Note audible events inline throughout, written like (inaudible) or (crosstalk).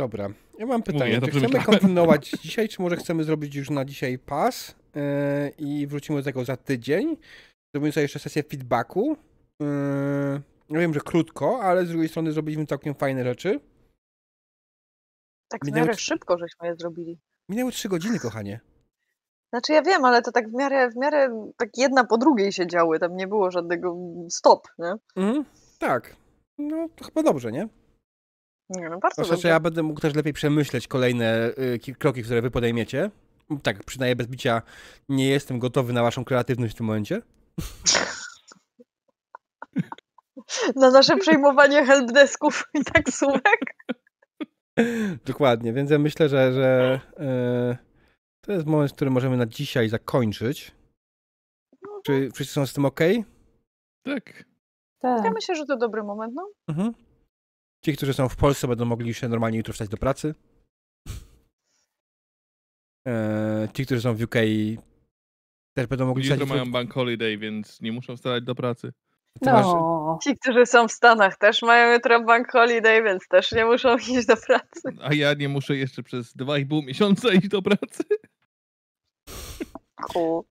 Dobra, ja mam pytanie. Mówię, czy chcemy myślałem. kontynuować (laughs) dzisiaj, czy może chcemy zrobić już na dzisiaj pas yy, i wrócimy do tego za tydzień? Zrobimy sobie jeszcze sesję feedbacku. Yy, ja wiem, że krótko, ale z drugiej strony zrobiliśmy całkiem fajne rzeczy. Tak w miarę szybko żeśmy je zrobili. Minęły trzy godziny, kochanie. Znaczy ja wiem, ale to tak w miarę, w miarę tak jedna po drugiej się działy, tam nie było żadnego stop, nie? Mhm, tak. No to chyba dobrze, nie? Nie, no bardzo Proszę, ja będę mógł też lepiej przemyśleć kolejne y, kroki, które wy podejmiecie. Tak, przynajmniej bez bicia nie jestem gotowy na waszą kreatywność w tym momencie. na nasze przejmowanie helpdesków i taksówek. Dokładnie, więc ja myślę, że, że y, to jest moment, który możemy na dzisiaj zakończyć. No Czy tak. wszyscy są z tym ok? Tak. tak. Ja myślę, że to dobry moment, no. Mhm. Ci, którzy są w Polsce, będą mogli się normalnie jutro wstać do pracy. Eee, ci, którzy są w UK, też będą mogli jutro wstać. Jutro mają bank holiday, więc nie muszą wstawać do pracy. No. Masz... Ci, którzy są w Stanach, też mają jutro bank holiday, więc też nie muszą (laughs) iść do pracy. A ja nie muszę jeszcze przez 2,5 miesiąca iść do pracy. Cool.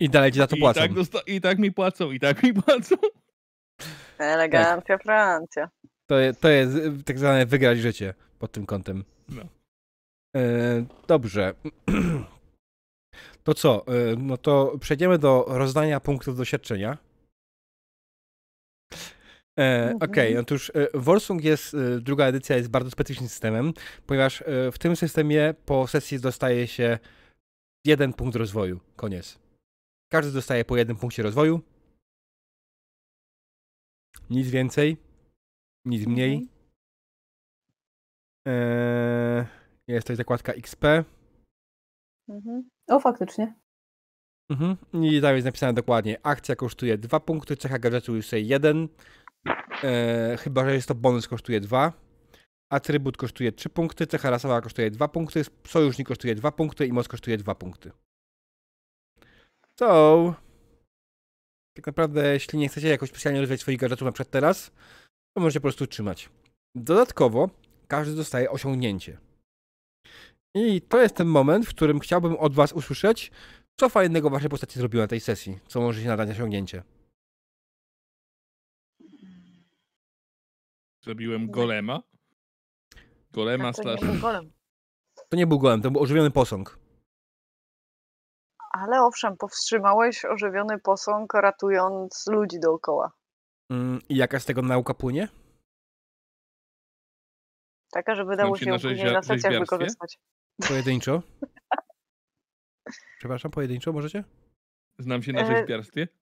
I, dalej ci za to płacą. I tak, I tak mi płacą, i tak mi płacą. Elegancja, tak. Francja. To, to jest y, tak zwane wygrać życie pod tym kątem. No. E, dobrze. (clears throat) To co? E, no to przejdziemy do rozdania punktów doświadczenia. E, mhm. Okej, okay, no otóż e, y, Wolsung jest, e, druga edycja jest bardzo specyficznym systemem, ponieważ e, w tym systemie po sesji dostaje się jeden punkt rozwoju. Koniec. Każdy dostaje po jednym punkcie rozwoju. Nic więcej nic mhm. mniej. Eee, jest tutaj zakładka XP. Mhm. O, faktycznie. Mhm. I tam jest napisane dokładnie. Akcja kosztuje 2 punkty, cecha gadżetu już sobie 1. Eee, chyba, że jest to bonus, kosztuje 2. Atrybut kosztuje 3 punkty, cecha rasowa kosztuje 2 punkty, sojusznik kosztuje 2 punkty i moc kosztuje 2 punkty. So, tak naprawdę, jeśli nie chcecie jakoś specjalnie rozwijać swoich gadżetów na przykład teraz, to możecie po prostu trzymać. Dodatkowo każdy dostaje osiągnięcie. I to jest ten moment, w którym chciałbym od Was usłyszeć, co fajnego Waszej postaci zrobiła na tej sesji, co może się nadać osiągnięcie. Zrobiłem tak. golema. Golema tak, slash... To, golem. to nie był golem, to był ożywiony posąg. Ale owszem, powstrzymałeś ożywiony posąg, ratując ludzi dookoła. Mm, I jaka z tego nauka płynie? Taka, żeby dało się ją później na sesjach wykorzystać. Pojedynczo? (laughs) Przepraszam, pojedynczo możecie? Znam się na e, rzeźbiarstwie. (laughs)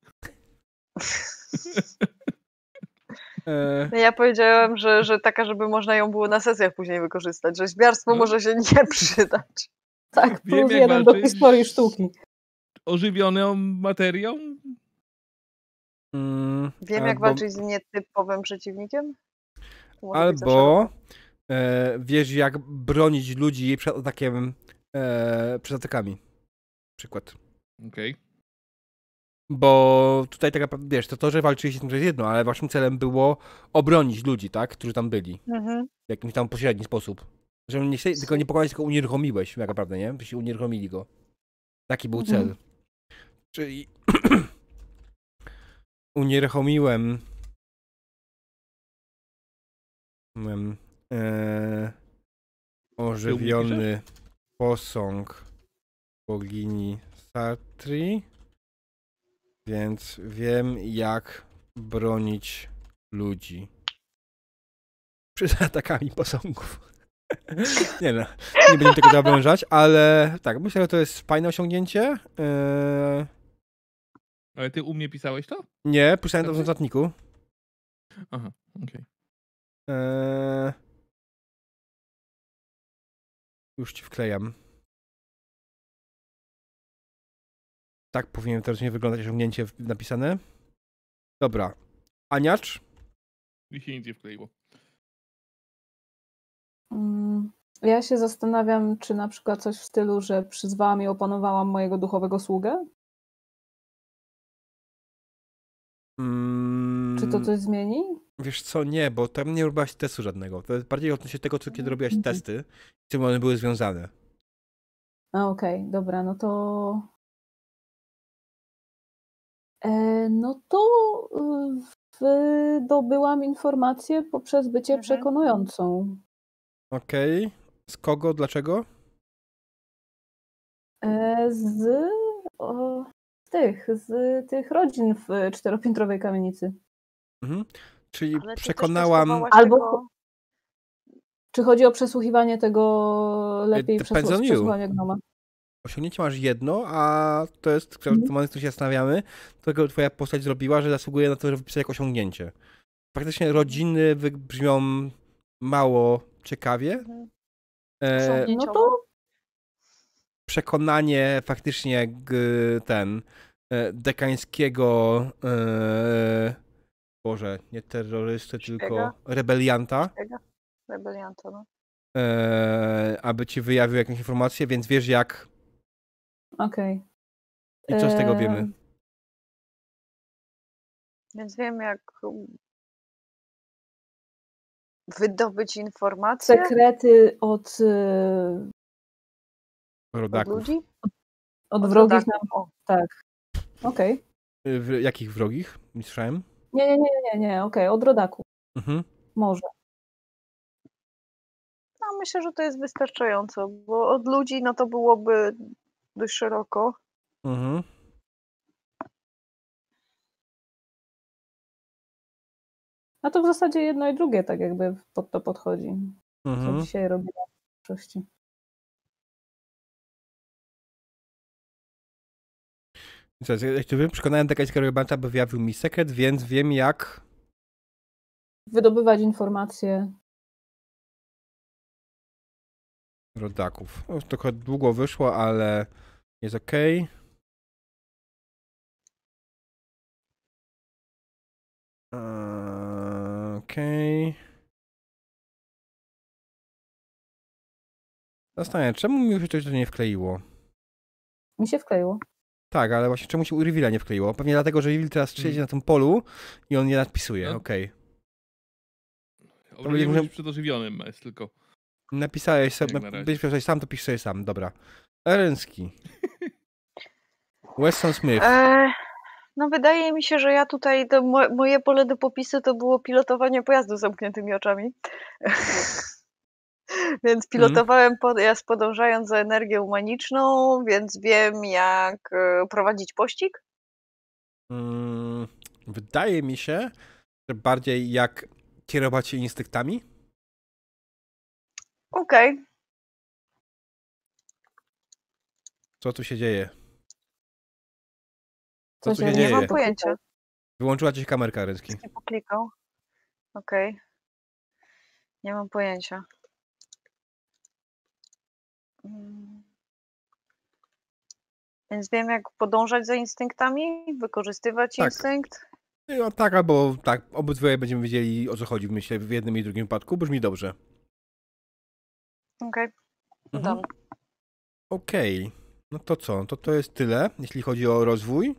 E. Ja powiedziałem, że, że taka, żeby można ją było na sesjach później wykorzystać. Rzeźbiarstwo no. może się nie (laughs) przydać. Tak, Wiem, plus jeden do historii sztuki. Ożywioną materią Mm, Wiem, albo... jak walczyć z nietypowym przeciwnikiem? Może albo e, wiesz, jak bronić ludzi przed atakiem, e, przed atakami. Przykład. Okej. Okay. Bo tutaj tak naprawdę, wiesz, to to, że walczyliście z tym, że jest jedno, ale waszym celem było obronić ludzi, tak, którzy tam byli. Mhm. W jakimś tam pośredni sposób. Że nie chcieli, tylko nie pokonać, tylko unieruchomiłeś tak naprawdę, nie? Byście unieruchomili go. Taki był mhm. cel. Mhm. Czyli unieruchomiłem e, ożywiony posąg bogini Satri, więc wiem jak bronić ludzi przed atakami posągów. (laughs) nie no, nie będziemy tego zawężać, ale tak, myślę, że to jest fajne osiągnięcie. E, ale ty u mnie pisałeś to? Nie, pisałem to w notatniku. Aha, okej. Okay. Eee. Już ci wklejam. Tak powinien teraz nie wyglądać osiągnięcie napisane. Dobra. Aniacz? Mi się nic nie wkleiło. Mm, ja się zastanawiam, czy na przykład coś w stylu, że przyzwałam i opanowałam mojego duchowego sługę? Mm, Czy to coś zmieni? Wiesz co, nie, bo tam nie robiłaś testu żadnego. To jest bardziej odnośnie tego, co kiedy robiłaś mm -hmm. testy, z czym one były związane. A okej, okay, dobra, no to. E, no to y, wydobyłam informację poprzez bycie mhm. przekonującą. Okej. Okay. Z kogo? Dlaczego? E, z. O, tych, z tych rodzin w czteropiętrowej kamienicy. Mhm. Czyli Ale przekonałam. Albo. Tego... Czy chodzi o przesłuchiwanie tego lepiej przesłu... przesłuchiwanie gnoma? Osiągnięcie masz jedno, a to jest moment, mm. który się zastanawiamy, tego twoja postać zrobiła, że zasługuje na to, żeby wypisać jak osiągnięcie. Praktycznie rodziny brzmią mało ciekawie. Mhm. E... No to przekonanie faktycznie ten e, dekańskiego e, Boże, nie terrorysty, Szpiega? tylko rebelianta. Szpiega? Rebelianta, no. E, aby ci wyjawił jakąś informację, więc wiesz jak. Okej. Okay. I co z tego e... wiemy? Więc wiem jak wydobyć informacje. Sekrety od e, Rodaków. Od ludzi? Od, od wrogich nam, o, tak. Okej. Okay. Jakich wrogich? Nie słyszałem? Nie, nie, nie, nie, nie, okej, okay. od rodaków. Mhm. Może. No myślę, że to jest wystarczająco, bo od ludzi no to byłoby dość szeroko. Mhm. No to w zasadzie jedno i drugie tak jakby pod to podchodzi. Mhm. Co dzisiaj robimy? w większości. Cześć, jeszcze bym przekonałem do Kaczka bo wyjawił mi sekret, więc wiem jak... Wydobywać informacje. Rodaków. No, trochę długo wyszło, ale jest ok. Ok. Zastanawiam, czemu mi się coś to nie wkleiło? Mi się wkleiło. Tak, ale właśnie czemu się u nie wkleiło? Pewnie dlatego, że Reveal teraz siedzi mm. na tym polu i on nie nadpisuje, no. okej. Okay. O, przed ożywionym jest tylko. Napisałeś sobie, tak na no, byś pisałeś sam, to pisz sobie sam, dobra. Erenski. Weston Smith. E, no wydaje mi się, że ja tutaj, to moje pole do popisu to było pilotowanie pojazdu z zamkniętymi oczami. (laughs) (laughs) Więc mhm. pilotowałem pojazd podążając za energię humaniczną, więc wiem, jak e, prowadzić pościg. Mm, wydaje mi się, że bardziej jak kierować się instynktami. Okej. Okay. Co tu się dzieje? Co, tu się nie dzieje? Nie mam pojęcia. Wyłączyła ci się kamerka, Rycki. Poklikał. Okej. Okay. Nie mam pojęcia. Mm. Więc wiem, jak podążać za instynktami, wykorzystywać tak. instynkt. No, tak, albo tak, obydwoje będziemy wiedzieli, o co chodzi, myślę, w jednym i drugim przypadku. Brzmi dobrze. Okej. Okay. Mhm. Okej. Okay. No to co? To to jest tyle, jeśli chodzi o rozwój.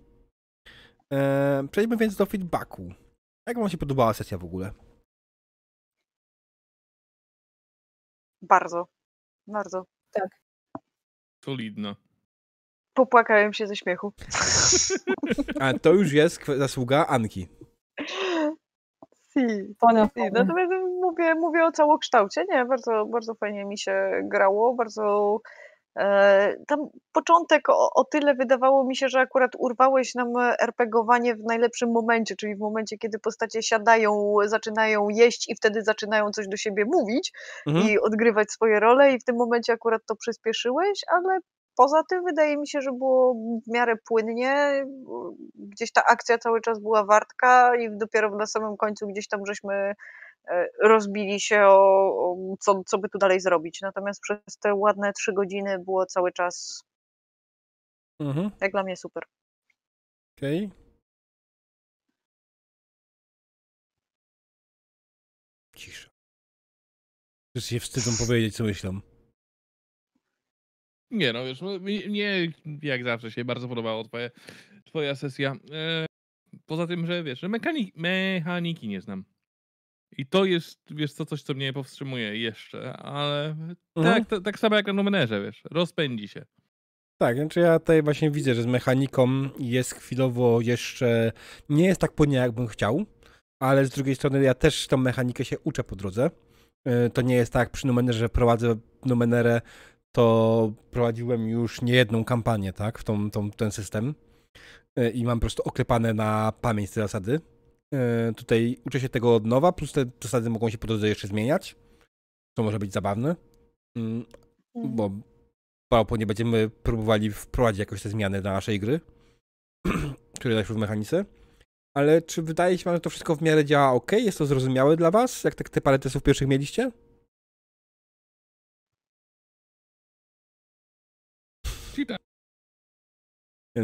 Eee, przejdźmy więc do feedbacku. Jak wam się podobała sesja w ogóle? Bardzo. Bardzo. Tak. Solidna. Popłakałem się ze śmiechu. A to już jest zasługa Anki. Si. si. Natomiast no mówię, mówię o całokształcie. Nie, bardzo, bardzo fajnie mi się grało, bardzo E, tam początek o, o, tyle wydawało mi się, że akurat urwałeś nam RPGowanie w najlepszym momencie, czyli w momencie, kiedy postacie siadają, zaczynają jeść i wtedy zaczynają coś do siebie mówić mhm. i odgrywać swoje role, i w tym momencie akurat to przyspieszyłeś, ale poza tym wydaje mi się, że było w miarę płynnie. Gdzieś ta akcja cały czas była wartka i dopiero na samym końcu gdzieś tam żeśmy e, rozbili się o, co, co by tu dalej zrobić. Natomiast przez te ładne trzy godziny było cały czas mhm. jak dla mnie super. Okej. Okay. Cisza. Wszyscy się wstydzą powiedzieć, co myślą. Nie no, wiesz, no, mnie jak zawsze się bardzo podobała twoja twoja sesja. E, poza tym, że wiesz, że mechaniki, mechaniki nie znam. I to jest, wiesz, co, coś, co mnie powstrzymuje jeszcze, ale mhm. tak, tak samo jak na numerze, wiesz, rozpędzi się. Tak, znaczy ja tutaj właśnie widzę, że z mechaniką jest chwilowo jeszcze, nie jest tak płynnie, jakbym chciał, ale z drugiej strony ja też tą mechanikę się uczę po drodze. E, to nie jest tak przy numerze, że prowadzę numerę, to prowadziłem już niejedną kampanię, tak, w tą, tą, ten system e, i mam po prostu oklepane na pamięć te zasady. E, tutaj uczę się tego od nowa, plus te zasady mogą się po drodze jeszcze zmieniać, co może być zabawne, mm, mm. bo prawdopodobnie będziemy próbowali wprowadzić jakoś te zmiany do naszej gry, (clears throat) które dajesz w mechanice. Ale czy wydaje się wam, że to wszystko w miarę działa ok? Jest to zrozumiałe dla was, jak tak te parę testów pierwszych mieliście?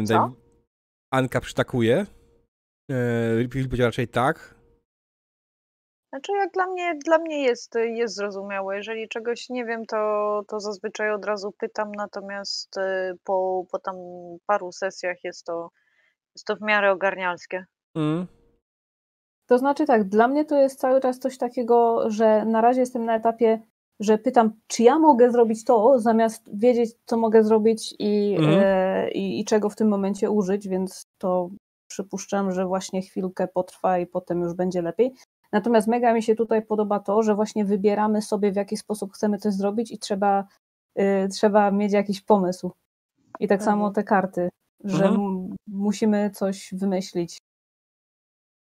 Co? Anka przytakuje. Phil e, powiedział raczej tak. Znaczy, jak dla mnie, dla mnie jest, jest zrozumiałe. Jeżeli czegoś nie wiem, to, to zazwyczaj od razu pytam, natomiast e, po, po tam paru sesjach jest to, jest to w miarę ogarnialskie. Mm. To znaczy tak, dla mnie to jest cały czas coś takiego, że na razie jestem na etapie, że pytam, czy ja mogę zrobić to, zamiast wiedzieć, co mogę zrobić i, mm. e, i, i czego w tym momencie użyć, więc to przypuszczam, że właśnie chwilkę potrwa i potem już będzie lepiej. Natomiast mega mi się tutaj podoba to, że właśnie wybieramy sobie, w jaki sposób chcemy to zrobić i trzeba, y, trzeba mieć jakiś pomysł. I tak mhm. samo te karty, że mhm. musimy coś wymyślić.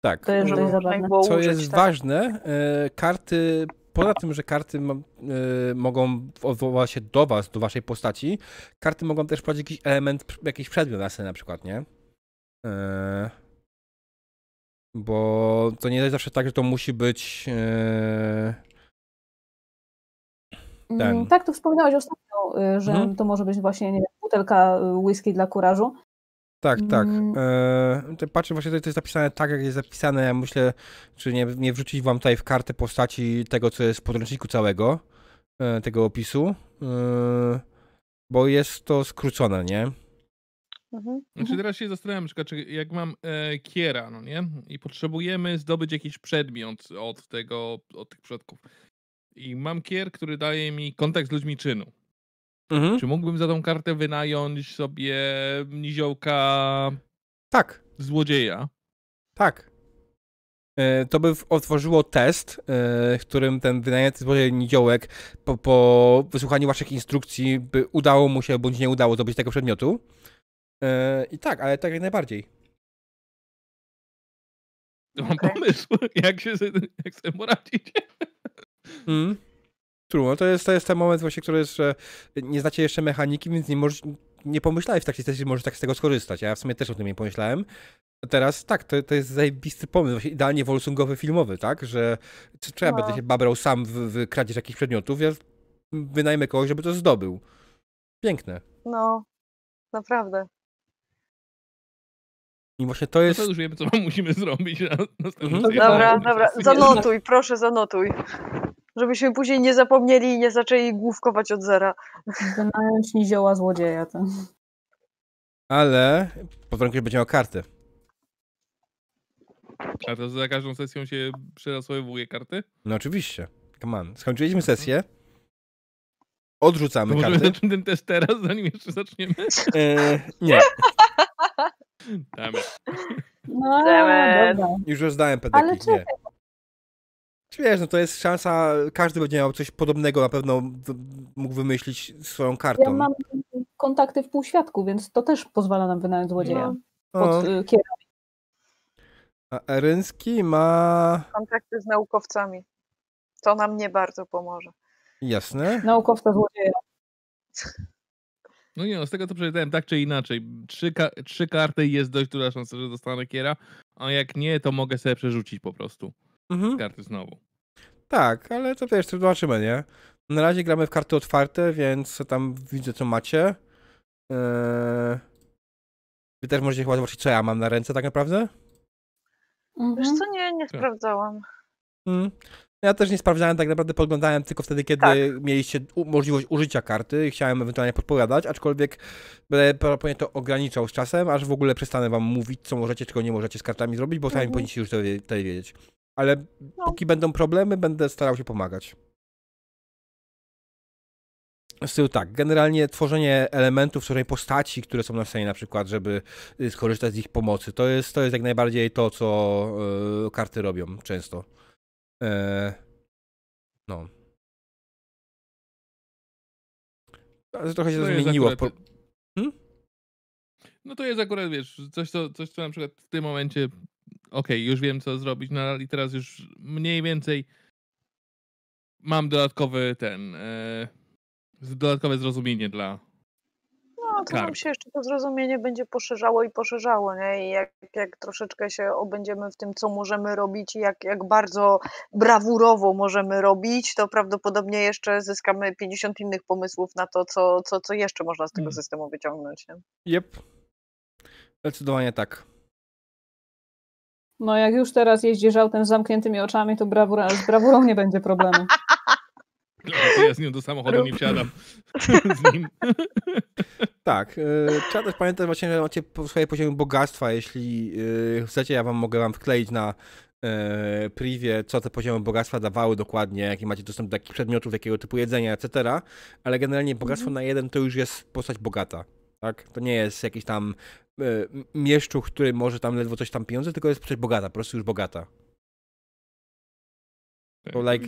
Tak. To jest dość zabawne. Co użyć, jest tak? ważne, y, karty poza tym, że karty y, mogą odwołać się do was, do waszej postaci, karty mogą też prowadzić jakiś element, jakiś przedmiot na scenę na przykład, nie? E, bo to nie jest zawsze tak, że to musi być. E, mm, ten. Tak, to wspominałeś ostatnio, y, że mhm. to może być właśnie nie wiem, butelka y, whisky dla kurażu. Tak, tak. Mm. E, patrzę właśnie, to jest zapisane tak, jak jest zapisane. Ja myślę, czy nie, nie wrzucić wam tutaj w kartę postaci tego, co jest w podręczniku całego, tego opisu, bo jest to skrócone, nie? Mhm. Znaczy mhm. teraz się zastanawiam, czy jak mam e, kiera, no nie? I potrzebujemy zdobyć jakiś przedmiot od tego, od tych przodków. I mam kier, który daje mi kontakt z ludźmi czynu. Mhm. Czy mógłbym za tą kartę wynająć sobie niziołka... Tak. Złodzieja? Tak. E, to by otworzyło test, e, w którym ten wynajęty złodziej niziołek po, po wysłuchaniu waszych instrukcji by udało mu się bądź nie udało zdobyć tego przedmiotu. E, I tak, ale tak jak najbardziej. Mam okay. pomysł, (laughs) jak się jak tym poradzić. (laughs) Mm. Trudno, to jest, to jest ten moment właśnie, który jest, że nie znacie jeszcze mechaniki, więc nie, nie pomyślałeś w takiej sesji, może tak z tego skorzystać. Ja w sumie też o tym nie pomyślałem. Teraz tak, to, to jest zajebisty pomysł, idealnie wolsungowy, filmowy, tak? Że czy, ja będę no. się babrał sam w, w kradzież jakichś przedmiotów, ja wynajmę kogoś, żeby to zdobył. Piękne. No, naprawdę. I właśnie to jest. No to już wiemy, co musimy zrobić. Na, na mhm. dobra, dobra. Zanotuj, proszę, zanotuj. Żebyśmy później nie zapomnieli i nie zaczęli główkować od zera. Znaleźli zioła złodzieja. To. Ale pod że będzie miał karty. A to za każdą sesją się przerasłowuje karty? No oczywiście. Come on. Skończyliśmy sesję. Odrzucamy karty. Możemy zacząć ten test teraz, zanim jeszcze zaczniemy? Eee, nie. No, (laughs) Już rozdałem pedeki, Ale nie. Wiesz, no to jest szansa, każdy będzie miał coś podobnego, na pewno mógł wymyślić swoją kartą. Ja mam kontakty w półświadku, więc to też pozwala nam wynająć złodzieja no. pod y, A Eryński ma... Kontakty z naukowcami. To nam nie bardzo pomoże. Jasne. Naukowca złodzieja. (laughs) No nie no, z tego co przeczytałem, tak czy inaczej, trzy, ka trzy karty jest dość duża szansa, że dostanę kiera, a jak nie, to mogę sobie przerzucić po prostu mhm. karty znowu. Tak, ale to też zobaczymy, nie? Na razie gramy w karty otwarte, więc tam widzę co macie. Eee... Wy też możecie chyba zobaczyć co ja mam na ręce tak naprawdę? Mhm. Wiesz co, nie, nie tak. sprawdzałam. Hmm. Ja też nie sprawdzałem, tak naprawdę podglądałem tylko wtedy, kiedy tak. mieliście możliwość użycia karty. Chciałem ewentualnie podpowiadać, aczkolwiek e, prawdopodobnie to ograniczał z czasem, aż w ogóle przestanę wam mówić, co możecie, czego nie możecie z kartami zrobić, bo sami mhm. powinniście już to, wiedzieć. Ale no. póki będą problemy, będę starał się pomagać. Styl tak, generalnie tworzenie elementów, tworzenie postaci, które są na scenie na przykład, żeby y, skorzystać z ich pomocy, to jest, to jest jak najbardziej to, co yy, karty robią często. Eee, no. Ale trochę się to, zmieniło. Akurat... Hmm? No to jest akurat, wiesz, coś co, coś, co na przykład w tym momencie OK, już wiem, co zrobić, no i teraz już mniej więcej mam dodatkowy ten, e, dodatkowe zrozumienie dla no, to nam się jeszcze to zrozumienie będzie poszerzało i poszerzało, nie? I jak, jak troszeczkę się obędziemy w tym, co możemy robić i jak, jak bardzo brawurowo możemy robić, to prawdopodobnie jeszcze zyskamy 50 innych pomysłów na to, co, co, co jeszcze można z tego hmm. systemu wyciągnąć. Nie? Yep. Zdecydowanie tak. No jak już teraz jeździsz autem z zamkniętymi oczami, to brawura, z brawurą nie będzie problemu. (laughs) ja z nią do samochodu nie wsiadam. (laughs) z nim. (laughs) Tak, yy, trzeba też pamiętać właśnie, że macie swoje poziomy bogactwa, jeśli yy, chcecie, ja wam mogę wam wkleić na yy, privie, co te poziomy bogactwa dawały dokładnie, jaki macie dostęp do takich przedmiotów, jakiego typu jedzenia, etc. Ale generalnie bogactwo mm -hmm. na jeden to już jest postać bogata, tak? To nie jest jakiś tam yy, mieszczuch, który może tam ledwo coś tam pieniądze, tylko jest postać bogata, po prostu już bogata. Tak, to like,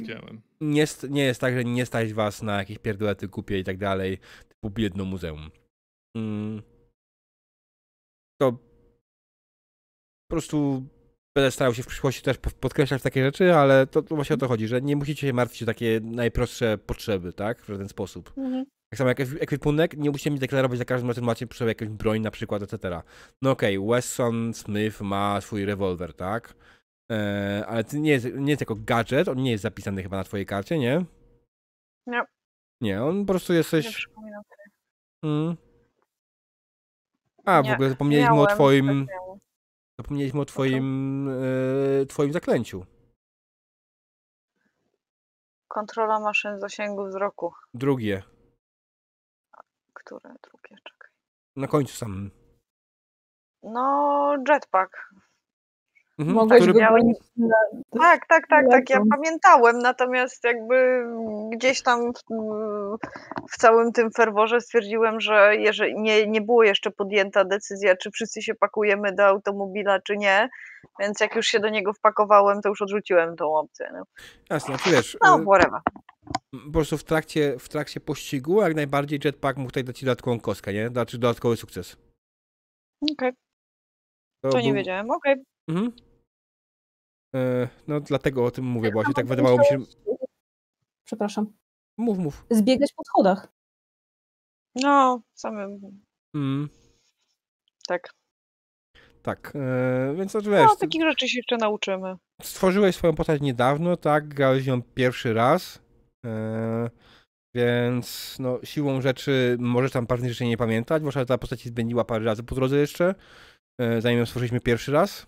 nie, nie, jest tak, że nie stać was na jakieś pierdolety kupie i tak dalej, typu biedno muzeum. Mm. to po prostu będę starał się w przyszłości też podkreślać takie rzeczy, ale to, to właśnie o to chodzi, że nie musicie się martwić o takie najprostsze potrzeby, tak? W żaden sposób. Mhm. Tak samo jak ekwipunek, nie musicie mi deklarować za każdym razem, macie przy jakąś broń na przykład, etc. No okej, okay, Wesson Smith ma swój rewolwer, tak? Eee, ale to nie jest, nie jest jako gadżet, on nie jest zapisany chyba na twojej karcie, nie? Nie. No. Nie, on po prostu jesteś coś... A, w ogóle zapomnieliśmy miałem, o twoim... Tak zapomnieliśmy o twoim... E, twoim zaklęciu. Kontrola maszyn zasięgu wzroku. Drugie. Które drugie? Czekaj. Na końcu samym. No, jetpack. Mhm, Mogłeś który... Tak, tak, tak, tak. Ja pamiętałem, natomiast jakby gdzieś tam w, w, całym tym ferworze stwierdziłem, że jeżeli nie, nie było jeszcze podjęta decyzja, czy wszyscy się pakujemy do automobila, czy nie. Więc jak już się do niego wpakowałem, to już odrzuciłem tą opcję. No. Jasne, znaczy wiesz. No, y, whatever. Po prostu w trakcie, w trakcie pościgu, jak najbardziej jetpack mógł tutaj dać ci dodatkową kostkę, nie? Znaczy dodatkowy sukces. Okej. Okay. To, to był... nie wiedziałem, okej. Okay. Mhm. E, no dlatego o tym mówię, bo się tak wydawało mi się... Przepraszam. Mów, mów. Zbiegać po schodach. No, samym. Mm. Tak. Tak, e, więc znaczy No, takich rzeczy się jeszcze nauczymy. Stworzyłeś swoją postać niedawno, tak? Grałeś ją pierwszy raz, e, więc no, siłą rzeczy możesz tam parę rzeczy nie pamiętać, Może ta postać się zmieniła parę razy po drodze jeszcze, e, zanim ją stworzyliśmy pierwszy raz.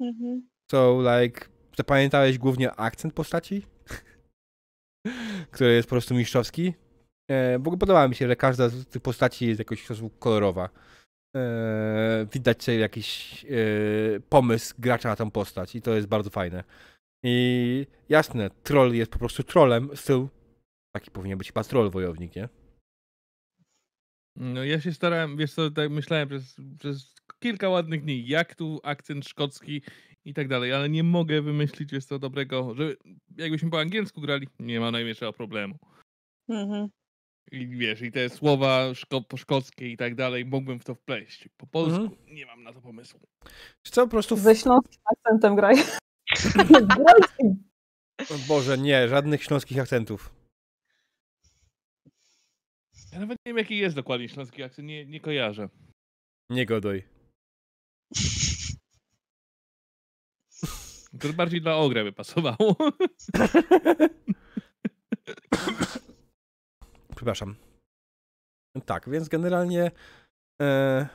Mhm. So, like, zapamiętałeś głównie akcent postaci, (laughs) który jest po prostu mistrzowski. E, bo podoba mi się, że każda z tych postaci jest jakoś w sposób kolorowa. E, widać sobie jakiś e, pomysł gracza na tą postać i to jest bardzo fajne. I jasne, troll jest po prostu trollem, styl taki powinien być chyba troll wojownik, nie? No ja się starałem, wiesz co, tak myślałem przez, przez kilka ładnych dni, jak tu akcent szkocki i tak dalej, ale nie mogę wymyślić jest to dobrego, że jakbyśmy po angielsku grali, nie ma najmniejszego problemu. Mhm. I wiesz, i te słowa szko szkockie i tak dalej, mógłbym w to wpleść. Po polsku mhm. nie mam na to pomysłu. Co po prostu... Ze śląskim akcentem graj. Boże, nie, żadnych śląskich akcentów. Ja nawet nie wiem, jaki jest dokładnie śląski akcent, nie, nie kojarzę. Nie godoj. To bardziej dla ogra by pasowało. (laughs) Przepraszam. Tak, więc generalnie e...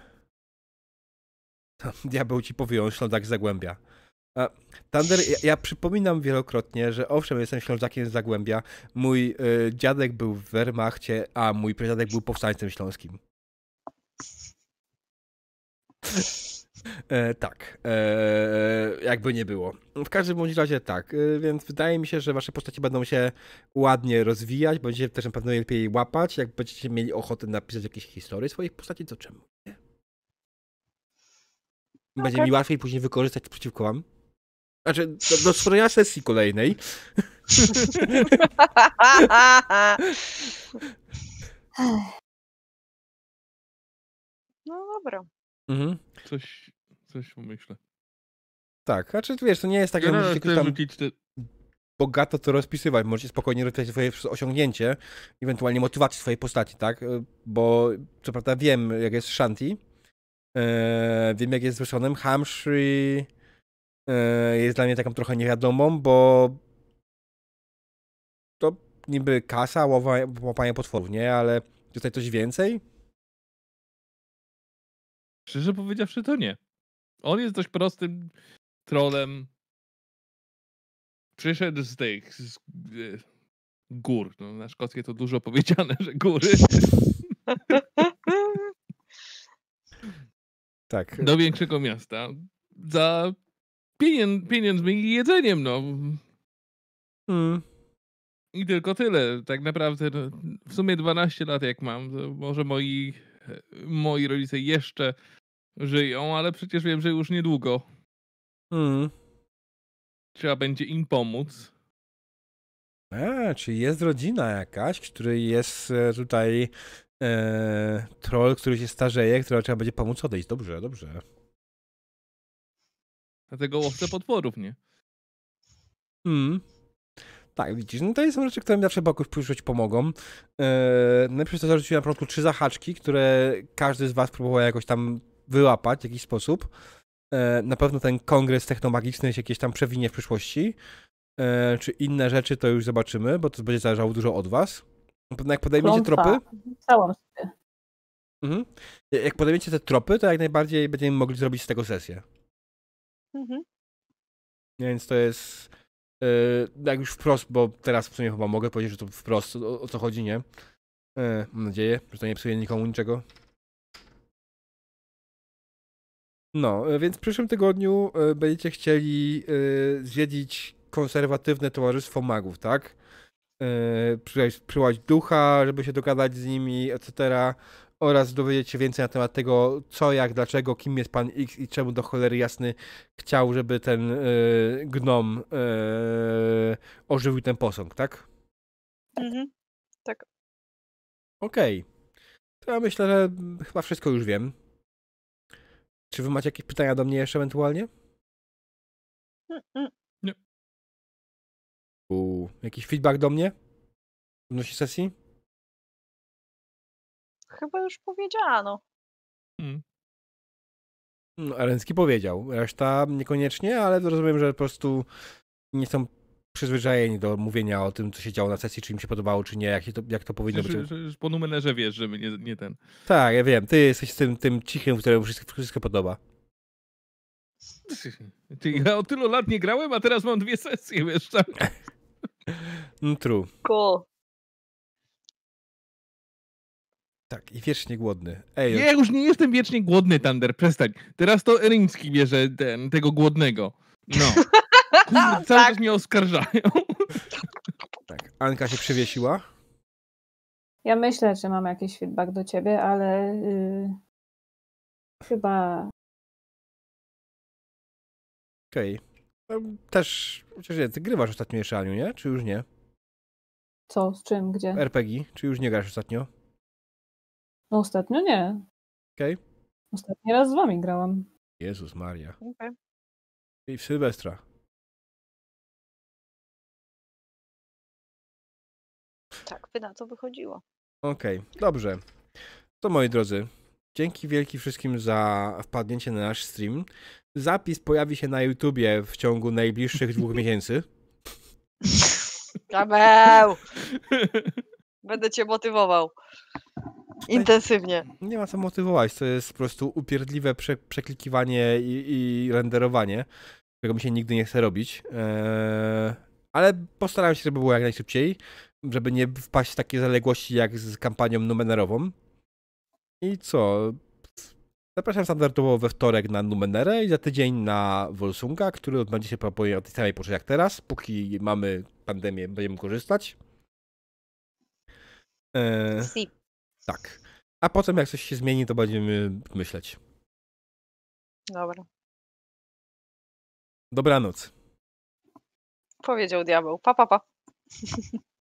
diabeł ci powie, on ślądak zagłębia. A, e, Thunder, ja, ja, przypominam wielokrotnie, że owszem, jestem ślązakiem z Zagłębia. Mój y, dziadek był w Wehrmachcie, a mój pradziadek był powstańcem śląskim. E, tak, e, jakby nie było. W każdym bądź razie tak, e, więc wydaje mi się, że wasze postacie będą się ładnie rozwijać, będziecie też na pewno lepiej łapać, jak będziecie mieli ochotę napisać jakieś historie swoich postaci, to czemu nie? Będzie okay. mi łatwiej później wykorzystać przeciwko wam. Znaczy, do, do stworzenia sesji kolejnej. (laughs) No dobra. Mhm. Coś, coś pomyślę. Tak, a czy wiesz, to nie jest tak, że musisz tam te... bogato to rozpisywać, możecie spokojnie rozpisać swoje osiągnięcie, ewentualnie motywację swojej postaci, tak? Y, bo co prawda wiem, jak jest Shanti, e, wiem, jak jest z Wyszonem, Hamshri e, jest dla mnie taką trochę niewiadomą, bo to niby kasa, łapanie potworów, nie? Ale tutaj coś więcej? Szczerze powiedziawszy, to nie. On jest dość prostym trolem. Przyszedł z tych z, e, gór. No, na szkockie to dużo powiedziane, że góry. (laughs) tak. Do większego miasta. Za pieniędzmi i jedzeniem, no. Hmm. I tylko tyle. Tak naprawdę no, w sumie 12 lat jak mam, to może moi moi rodzice jeszcze żyją, ale przecież wiem, że już niedługo. Mm. Trzeba będzie im pomóc. A, czy jest rodzina jakaś, który jest e, tutaj e, troll, który się starzeje, która trzeba będzie pomóc odejść. Dobrze, dobrze. Dlatego łowcę potworów, nie? Hmm. Tak, widzisz, no to są rzeczy, które mi zawsze jakoś przyszłość pomogą. Yy, najpierw to zarzuciłem na początku trzy zahaczki, które każdy z was próbował jakoś tam wyłapać w jakiś sposób. Yy, na pewno ten kongres technomagiczny się jakieś tam przewinie w przyszłości. Yy, czy inne rzeczy to już zobaczymy, bo to będzie zależało dużo od was. Na pewno jak podejmiecie tropy... Całą sobie. Mhm. Jak podejmiecie te tropy, to jak najbardziej będziemy mogli zrobić z tego sesję. Mhm. Więc to jest E, jak już wprost, bo teraz w sumie chyba mogę powiedzieć, że to wprost, o, o co chodzi, nie? E, mam nadzieję, że to nie psuje nikomu niczego. No, e, więc w przyszłym tygodniu będziecie chcieli zwiedzić konserwatywne towarzystwo magów, tak? Przyłać ducha, żeby się dogadać z nimi, etc oraz dowiedzieć się więcej na temat tego, co, jak, dlaczego, kim jest pan X i czemu do cholery jasny chciał, żeby ten y, gnom y, ożywił ten posąg, tak? Mhm, tak. Okej. Okay. To ja myślę, że chyba wszystko już wiem. Czy wy macie jakieś pytania do mnie jeszcze ewentualnie? Nie. U jakiś feedback do mnie? Odnośnie sesji? chyba już powiedziano. Hmm. No, Ręcki powiedział, reszta niekoniecznie, ale rozumiem, że po prostu nie są przyzwyczajeni do mówienia o tym, co się działo na sesji, czy im się podobało, czy nie, jak, to, jak to powinno Przecież, być. Że, że po numerze wiesz, że my nie, nie ten. Tak, ja wiem. Ty jesteś tym, tym cichym, któremu wszystko, wszystko podoba. (laughs) Ty, ja o tylu lat nie grałem, a teraz mam dwie sesje, wiesz, tak? (laughs) No, true. Cool. Tak, i wiecznie głodny. Ej, ja już nie jestem wiecznie głodny, Thunder, przestań. Teraz to Rimski bierze ten, tego głodnego. No. (laughs) Cały czas tak. mnie oskarżają. (laughs) tak, Anka się przywiesiła. Ja myślę, że mam jakiś feedback do ciebie, ale yy, chyba... Okej. Okay. No, też, chociaż nie, ty grywasz ostatnio jeszcze, Aniu, nie? Czy już nie? Co? Z czym? Gdzie? RPG. Czy już nie grasz ostatnio? No ostatnio nie. Okej. Okay. Ostatni raz z wami grałam. Jezus Maria. Okay. I w Sylwestra. Tak, by na to wychodziło. Okej, okay, dobrze. To moi drodzy, dzięki wielki wszystkim za wpadnięcie na nasz stream. Zapis pojawi się na YouTubie w ciągu najbliższych dwóch (laughs) miesięcy. Kameł! (laughs) Będę cię motywował. Tak. Intensywnie. Nie ma co motywować, to jest po prostu upierdliwe prze, przeklikiwanie i, i, renderowanie, którego mi się nigdy nie chce robić. Eee, ale postaram się, żeby było jak najszybciej, żeby nie wpaść w takie zaległości jak z kampanią numenerową. I co? Zapraszam standardowo we wtorek na Numenerę i za tydzień na Wolsunga, który odbędzie się po tej samej porze jak teraz. Póki mamy pandemię, będziemy korzystać. Eee, tak. A potem jak coś się zmieni, to będziemy myśleć. Dobra. Dobranoc. Powiedział diabeł. Pa, pa, pa. (laughs)